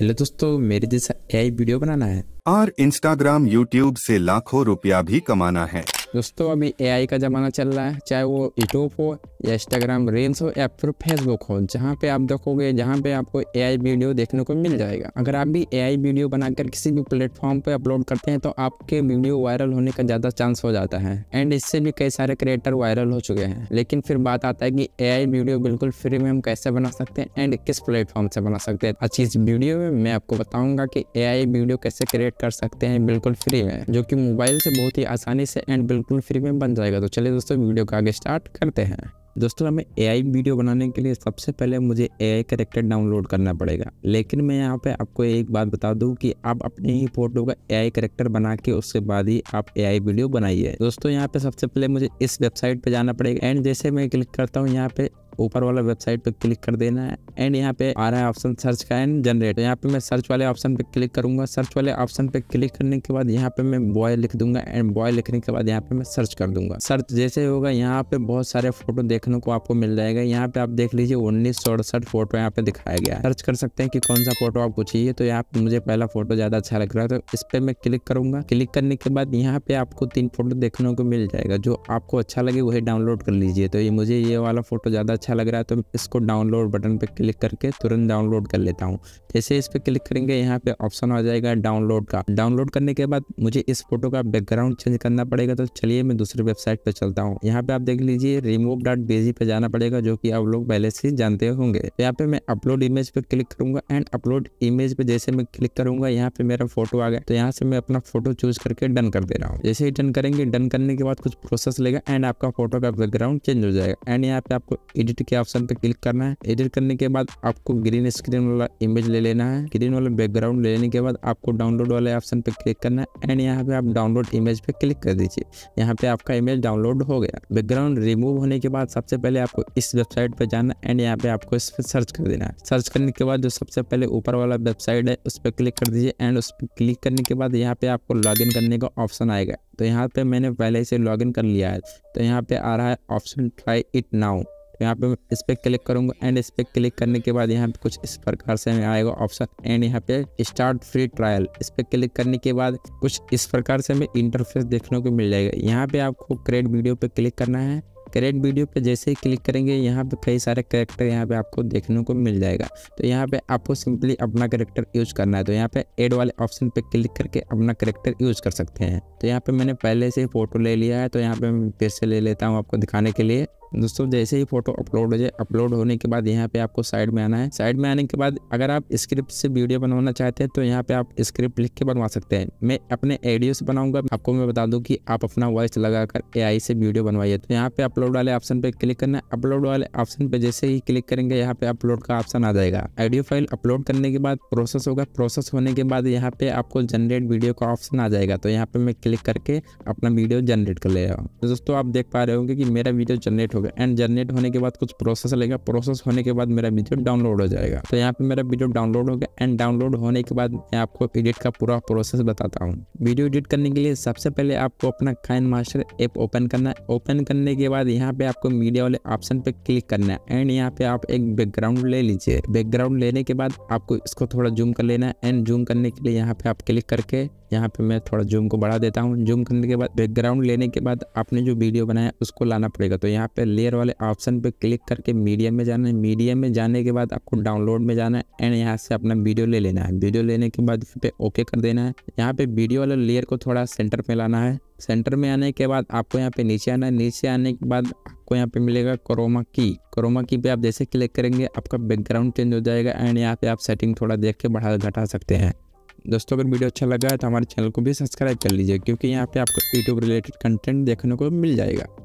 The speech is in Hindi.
हेलो दोस्तों मेरे जैसा एआई वीडियो बनाना है और इंस्टाग्राम यूट्यूब से लाखों रुपया भी कमाना है दोस्तों अभी एआई का ज़माना चल रहा है चाहे वो यूट्यूब हो या इंस्टाग्राम रील्स हो या फिर फेसबुक हो जहाँ पे आप देखोगे जहाँ पे आपको एआई वीडियो देखने को मिल जाएगा अगर आप भी एआई वीडियो बनाकर किसी भी प्लेटफॉर्म पे अपलोड करते हैं तो आपके वीडियो वायरल होने का ज़्यादा चांस हो जाता है एंड इससे भी कई सारे क्रिएटर वायरल हो चुके हैं लेकिन फिर बात आता है कि ए वीडियो बिल्कुल फ्री में हम कैसे बना सकते हैं एंड किस प्लेटफॉर्म से बना सकते हैं अच्छी इस वीडियो में मैं आपको बताऊँगा कि ए वीडियो कैसे क्रिएट कर सकते हैं बिल्कुल फ्री में जो कि मोबाइल से बहुत ही आसानी से एंड बिल्कुल फ्री में बन जाएगा तो चलिए दोस्तों वीडियो को आगे स्टार्ट करते हैं दोस्तों हमें एआई वीडियो बनाने के लिए सबसे पहले मुझे एआई करेक्टर डाउनलोड करना पड़ेगा लेकिन मैं यहाँ पे आपको एक बात बता दूँ कि आप अपने ही फोटो का एआई करेक्टर बना के उसके बाद ही आप एआई वीडियो बनाइए दोस्तों यहाँ पे सबसे पहले मुझे इस वेबसाइट पे जाना पड़ेगा एंड जैसे मैं क्लिक करता हूँ यहाँ पे ऊपर वाला वेबसाइट पे क्लिक कर देना है एंड यहाँ पे आ रहा है ऑप्शन सर्च का एंड जनरेट तो यहाँ पे मैं सर्च वाले ऑप्शन पे क्लिक करूंगा सर्च वाले ऑप्शन पे क्लिक करने के बाद यहाँ पे मैं बॉय लिख दूंगा एंड बॉय लिखने के बाद यहाँ पे मैं सर्च कर दूंगा सर्च जैसे होगा यहाँ पे बहुत सारे फोटो देखने को आपको मिल जाएगा यहाँ पे आप देख लीजिए उन्नीस सौ अड़सठ फोटो यहाँ पे दिखाया गया सर्च कर सकते हैं कि कौन सा फोटो आपको चाहिए तो यहाँ पे मुझे पहला फोटो ज्यादा अच्छा लग रहा है तो इस पे मैं क्लिक करूंगा क्लिक करने के बाद यहाँ पे आपको तीन फोटो देखने को मिल जाएगा जो आपको अच्छा लगे वही डाउनलोड कर लीजिए तो ये मुझे ये वाला फोटो ज्यादा अच्छा अच्छा लग रहा है तो इसको डाउनलोड बटन पर क्लिक करके तुरंत डाउनलोड कर लेता हूँ जैसे इस पर क्लिक करेंगे यहाँ पे ऑप्शन आ जाएगा डाउनलोड का डाउनलोड करने के बाद मुझे इस फोटो का बैकग्राउंड चेंज करना पड़ेगा तो चलिए मैं दूसरी वेबसाइट पर चलता हूँ यहाँ पे आप देख लीजिए रिमूव डॉट बेजी पे जाना पड़ेगा जो कि आप लोग पहले से जानते होंगे तो यहाँ पे मैं अपलोड इमेज पे क्लिक करूंगा एंड अपलोड इमेज पे जैसे मैं क्लिक करूंगा यहाँ पे मेरा फोटो आ गया तो यहाँ से मैं अपना फोटो चूज करके डन कर दे रहा हूँ जैसे ही डन करेंगे डन करने के बाद कुछ प्रोसेस लेगा एंड आपका फोटो का बैकग्राउंड चेंज हो जाएगा एंड यहाँ पे आपको एडिट एडिट के ऑप्शन पे क्लिक करना है एडिट करने के बाद आपको ग्रीन स्क्रीन वाला इमेज ले लेना है ग्रीन वाला बैकग्राउंड ले लेने के बाद आपको डाउनलोड वाले ऑप्शन पे क्लिक करना है एंड यहाँ पे आप डाउनलोड इमेज पे क्लिक कर दीजिए यहाँ पे आपका इमेज डाउनलोड हो गया बैकग्राउंड रिमूव होने के बाद सबसे पहले आपको इस वेबसाइट पे जाना एंड यहाँ पे आपको इस पर सर्च कर देना है सर्च करने के बाद जो सबसे पहले ऊपर वाला वेबसाइट है उस पर क्लिक कर दीजिए एंड उस पर क्लिक करने के बाद यहाँ पे आपको इन करने का ऑप्शन आएगा तो यहाँ पे मैंने पहले से लॉगिन कर लिया है तो यहाँ पे आ रहा है ऑप्शन ट्राई इट नाउ तो यहाँ पे इस पर क्लिक करूँगा एंड इस पर क्लिक करने के बाद यहाँ पे कुछ इस प्रकार से हमें आएगा ऑप्शन एंड यहाँ पे स्टार्ट फ्री ट्रायल इस पर क्लिक करने के बाद कुछ इस प्रकार से हमें इंटरफेस देखने को मिल जाएगा यहाँ पे आपको क्रेड वीडियो पे क्लिक करना है करेंट वीडियो पे जैसे ही क्लिक करेंगे यहाँ पे कई सारे करेक्टर यहाँ पे आपको देखने को मिल जाएगा तो यहाँ पे आपको सिंपली अपना करेक्टर यूज करना है तो यहाँ पे एड वाले ऑप्शन पे क्लिक करके अपना करेक्टर यूज कर सकते हैं तो यहाँ पे मैंने पहले से फोटो ले लिया है तो यहाँ पे मैं फिर से ले लेता हूँ आपको दिखाने के लिए दोस्तों जैसे ही फोटो अपलोड हो जाए अपलोड होने के बाद यहाँ पे आपको साइड में आना है साइड में आने के बाद अगर आप स्क्रिप्ट से वीडियो बनवाना चाहते हैं तो यहाँ पे आप स्क्रिप्ट लिख के बनवा सकते हैं मैं अपने ऑडियो से बनाऊंगा आपको मैं बता दूं कि आप अपना वॉइस लगाकर एआई से वीडियो बनवाइए तो यहाँ पे अपलोड वाले ऑप्शन पे क्लिक करना अपलोड वाले ऑप्शन पे जैसे ही क्लिक करेंगे यहाँ पे अपलोड का ऑप्शन आ जाएगा ऑडियो फाइल अपलोड करने के बाद प्रोसेस होगा प्रोसेस होने के बाद यहाँ पे आपको जनरेट वीडियो का ऑप्शन आ जाएगा तो यहाँ पे मैं क्लिक करके अपना वीडियो जनरेट कर ले रहा हूँ दोस्तों आप देख पा रहे होंगे कि मेरा वीडियो जनरेट होगा एंड जनरेट होने के बाद कुछ प्रोसेस लगेगा प्रोसेस होने के बाद मेरा वीडियो डाउनलोड हो जाएगा तो यहाँ पे मेरा वीडियो डाउनलोड होगा एंड डाउनलोड होने के बाद मैं आपको एडिट का पूरा प्रोसेस बताता हूँ वीडियो एडिट करने के लिए सबसे पहले आपको अपना काइन मास्टर ऐप ओपन करना है ओपन करने के बाद यहाँ पे आपको मीडिया वाले ऑप्शन पे क्लिक करना है एंड यहाँ पे आप एक बैकग्राउंड ले लीजिए बैकग्राउंड लेने के बाद आपको इसको थोड़ा जूम कर लेना है एंड जूम करने के लिए यहाँ पे आप क्लिक करके यहाँ पे मैं थोड़ा जूम को बढ़ा देता हूँ जूम करने के बाद बैकग्राउंड लेने के बाद आपने जो वीडियो बनाया उसको लाना पड़ेगा तो यहाँ पे लेयर वाले ऑप्शन पे क्लिक करके मीडियम में जाना है मीडियम में जाने के बाद आपको डाउनलोड में जाना है एंड यहाँ से अपना वीडियो ले लेना है वीडियो लेने के बाद पे ओके कर देना है यहाँ पे वीडियो वाले लेयर को थोड़ा सेंटर में लाना है सेंटर में आने के बाद आपको यहाँ पे नीचे आना है नीचे आने के बाद आपको यहाँ पे मिलेगा क्रोमा की क्रोमा की पे आप जैसे क्लिक करेंगे आपका बैकग्राउंड चेंज हो जाएगा एंड यहाँ पे आप सेटिंग थोड़ा देख के बढ़ा घटा सकते हैं दोस्तों अगर वीडियो अच्छा लगा है तो हमारे चैनल को भी सब्सक्राइब कर लीजिए क्योंकि यहाँ पे आपको यूट्यूब रिलेटेड कंटेंट देखने को मिल जाएगा